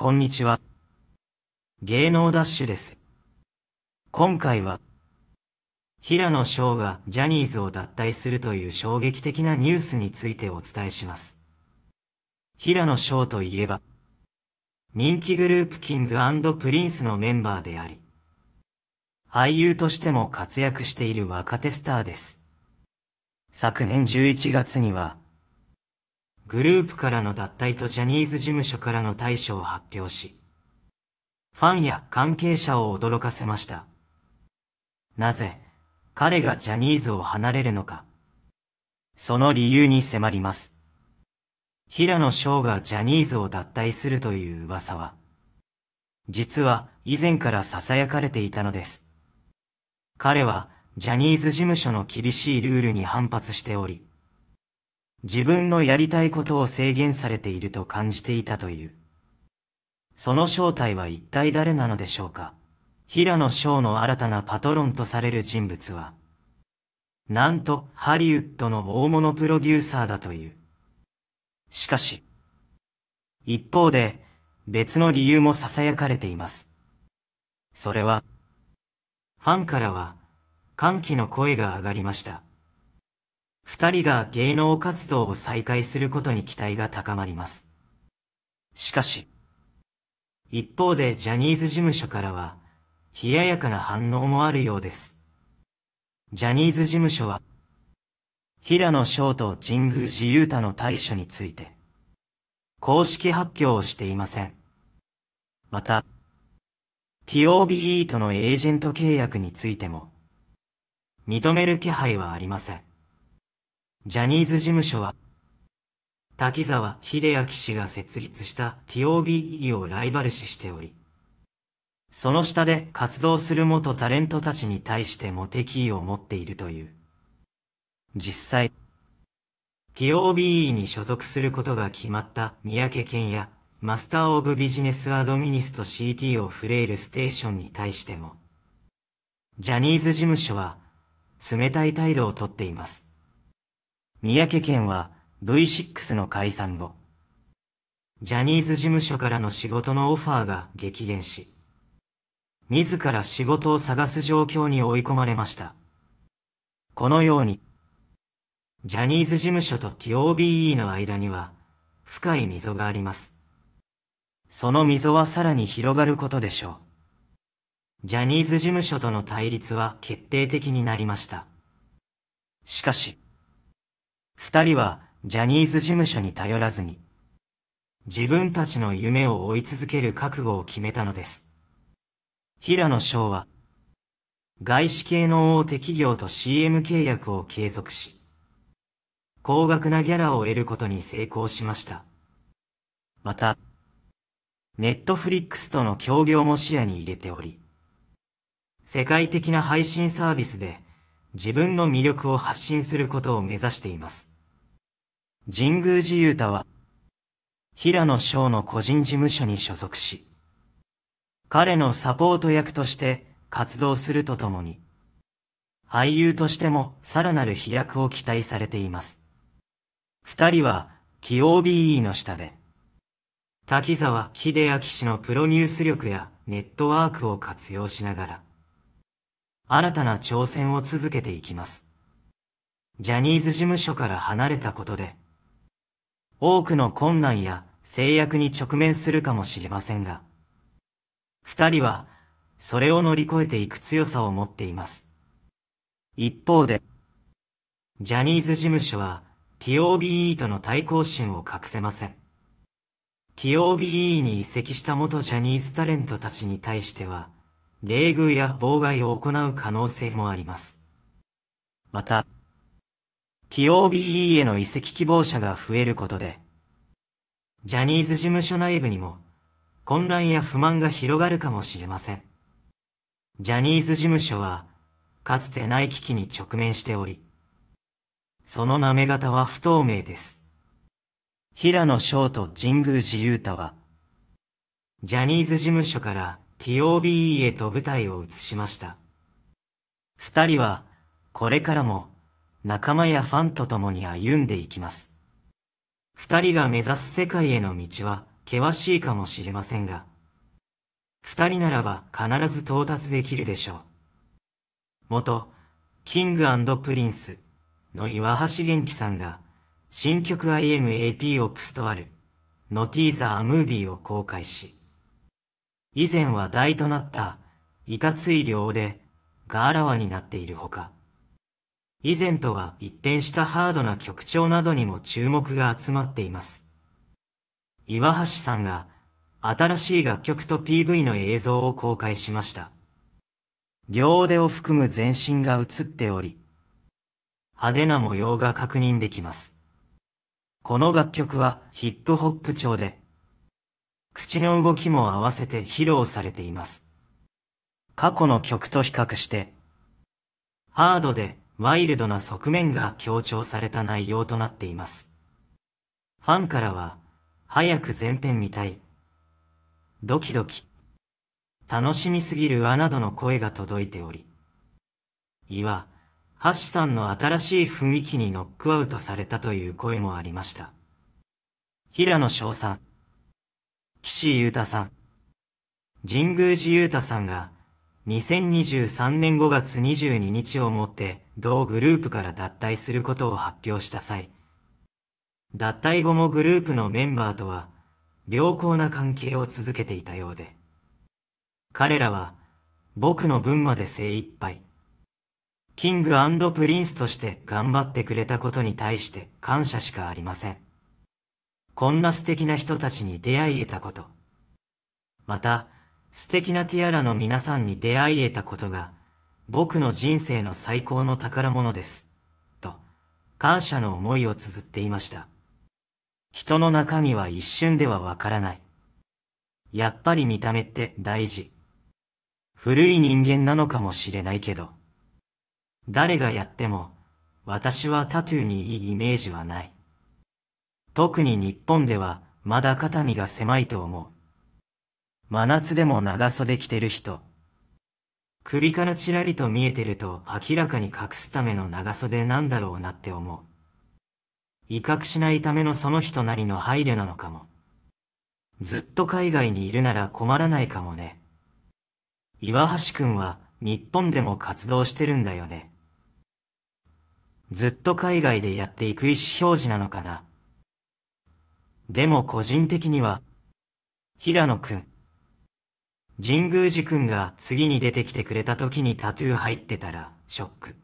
こんにちは。芸能ダッシュです。今回は、平野翔がジャニーズを脱退するという衝撃的なニュースについてお伝えします。平野翔といえば、人気グループキングプリンスのメンバーであり、俳優としても活躍している若手スターです。昨年11月には、グループからの脱退とジャニーズ事務所からの対処を発表し、ファンや関係者を驚かせました。なぜ、彼がジャニーズを離れるのか。その理由に迫ります。平野翔がジャニーズを脱退するという噂は、実は以前から囁かれていたのです。彼は、ジャニーズ事務所の厳しいルールに反発しており、自分のやりたいことを制限されていると感じていたという。その正体は一体誰なのでしょうか平野翔の新たなパトロンとされる人物は、なんとハリウッドの大物プロデューサーだという。しかし、一方で別の理由も囁かれています。それは、ファンからは歓喜の声が上がりました。二人が芸能活動を再開することに期待が高まります。しかし、一方でジャニーズ事務所からは、冷ややかな反応もあるようです。ジャニーズ事務所は、平野翔と神宮寺勇太の対処について、公式発表をしていません。また、TOBE とのエージェント契約についても、認める気配はありません。ジャニーズ事務所は、滝沢秀明氏が設立した TOB e をライバル視しており、その下で活動する元タレントたちに対しても敵意を持っているという。実際、TOBE に所属することが決まった三宅健やマスターオブビジネスアドミニスト CT をフレイルステーションに対しても、ジャニーズ事務所は冷たい態度をとっています。三宅県は V6 の解散後、ジャニーズ事務所からの仕事のオファーが激減し、自ら仕事を探す状況に追い込まれました。このように、ジャニーズ事務所と TOBE の間には、深い溝があります。その溝はさらに広がることでしょう。ジャニーズ事務所との対立は決定的になりました。しかし、二人はジャニーズ事務所に頼らずに、自分たちの夢を追い続ける覚悟を決めたのです。平野翔は、外資系の大手企業と CM 契約を継続し、高額なギャラを得ることに成功しました。また、ネットフリックスとの協業も視野に入れており、世界的な配信サービスで自分の魅力を発信することを目指しています。神宮寺勇太は、平野翔の個人事務所に所属し、彼のサポート役として活動するとともに、俳優としてもさらなる飛躍を期待されています。二人は、起用 BE の下で、滝沢秀明氏のプロニュース力やネットワークを活用しながら、新たな挑戦を続けていきます。ジャニーズ事務所から離れたことで、多くの困難や制約に直面するかもしれませんが、二人は、それを乗り越えていく強さを持っています。一方で、ジャニーズ事務所は、TOBE との対抗心を隠せません。TOBE に移籍した元ジャニーズタレントたちに対しては、礼遇や妨害を行う可能性もあります。また、t o BE への移籍希望者が増えることで、ジャニーズ事務所内部にも、混乱や不満が広がるかもしれません。ジャニーズ事務所は、かつてない危機に直面しており、その舐め方は不透明です。平野翔と神宮寺雄太は、ジャニーズ事務所から TOBE へと舞台を移しました。二人は、これからも、仲間やファンと共に歩んでいきます。二人が目指す世界への道は険しいかもしれませんが、二人ならば必ず到達できるでしょう。元、キングプリンスの岩橋元気さんが、新曲 IMAP オプストアル、のティーザームービーを公開し、以前話題となった、いかつい量で、があらわになっているほか、以前とは一転したハードな曲調などにも注目が集まっています。岩橋さんが新しい楽曲と PV の映像を公開しました。両腕を含む全身が映っており、派手な模様が確認できます。この楽曲はヒップホップ調で、口の動きも合わせて披露されています。過去の曲と比較して、ハードでワイルドな側面が強調された内容となっています。ファンからは、早く前編見たい。ドキドキ。楽しみすぎるわなどの声が届いており。いわ、橋さんの新しい雰囲気にノックアウトされたという声もありました。平野翔さん。岸優太さん。神宮寺優太さんが、2023年5月22日をもって同グループから脱退することを発表した際、脱退後もグループのメンバーとは良好な関係を続けていたようで、彼らは僕の分まで精一杯、キングプリンスとして頑張ってくれたことに対して感謝しかありません。こんな素敵な人たちに出会い得たこと。また、素敵なティアラの皆さんに出会い得たことが、僕の人生の最高の宝物です。と、感謝の思いを綴っていました。人の中身は一瞬ではわからない。やっぱり見た目って大事。古い人間なのかもしれないけど。誰がやっても、私はタトゥーにいいイメージはない。特に日本では、まだ肩身が狭いと思う。真夏でも長袖着てる人。首からちらりと見えてると明らかに隠すための長袖なんだろうなって思う。威嚇しないためのその人なりの配慮なのかも。ずっと海外にいるなら困らないかもね。岩橋くんは日本でも活動してるんだよね。ずっと海外でやっていく意思表示なのかな。でも個人的には、平野くん。神宮寺くんが次に出てきてくれた時にタトゥー入ってたら、ショック。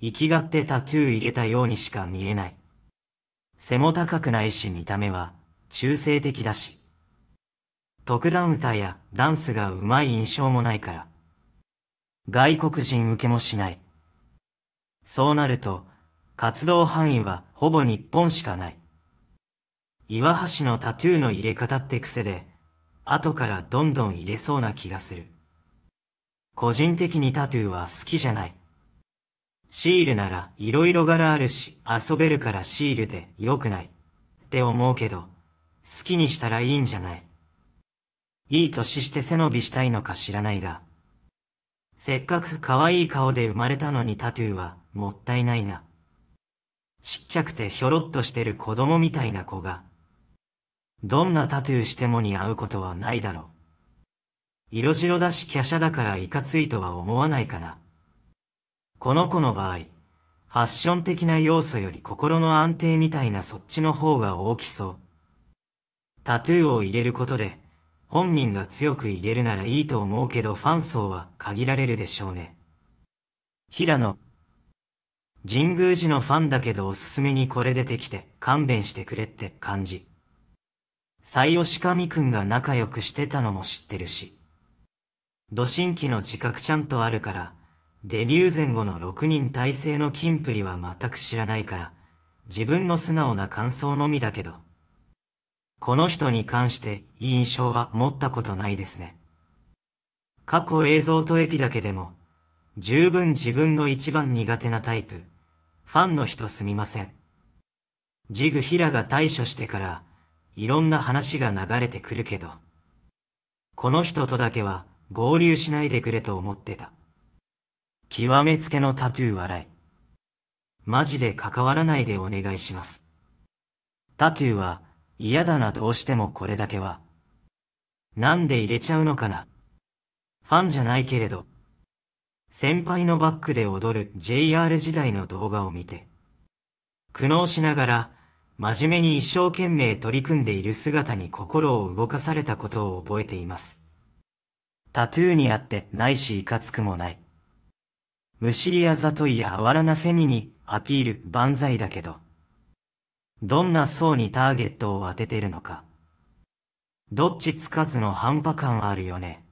生きがってタトゥー入れたようにしか見えない。背も高くないし見た目は、中性的だし。特段歌やダンスが上手い印象もないから。外国人受けもしない。そうなると、活動範囲はほぼ日本しかない。岩橋のタトゥーの入れ方って癖で、後からどんどん入れそうな気がする。個人的にタトゥーは好きじゃない。シールなら色々柄あるし遊べるからシールで良くない。って思うけど、好きにしたらいいんじゃない。いい歳して背伸びしたいのか知らないが。せっかく可愛い顔で生まれたのにタトゥーはもったいないな。ちっちゃくてひょろっとしてる子供みたいな子がどんなタトゥーしても似合うことはないだろう。色白だし華奢だからいかついとは思わないかな。この子の場合、ファッション的な要素より心の安定みたいなそっちの方が大きそう。タトゥーを入れることで、本人が強く入れるならいいと思うけどファン層は限られるでしょうね。平野。神宮寺のファンだけどおすすめにこれ出てきて勘弁してくれって感じ。西吉上くんが仲良くしてたのも知ってるし。土神器の自覚ちゃんとあるから、デビュー前後の6人体制のキンプリは全く知らないから、自分の素直な感想のみだけど。この人に関して印象は持ったことないですね。過去映像とエピだけでも、十分自分の一番苦手なタイプ。ファンの人すみません。ジグヒラが対処してから、いろんな話が流れてくるけど、この人とだけは合流しないでくれと思ってた。極めつけのタトゥー笑い。マジで関わらないでお願いします。タトゥーは嫌だなどうしてもこれだけは。なんで入れちゃうのかなファンじゃないけれど、先輩のバックで踊る JR 時代の動画を見て、苦悩しながら真面目に一生懸命取り組んでいる姿に心を動かされたことを覚えています。タトゥーにあってないしいかつくもない。むしりあざといやあわらなフェミにアピール万歳だけど。どんな層にターゲットを当ててるのか。どっちつかずの半端感あるよね。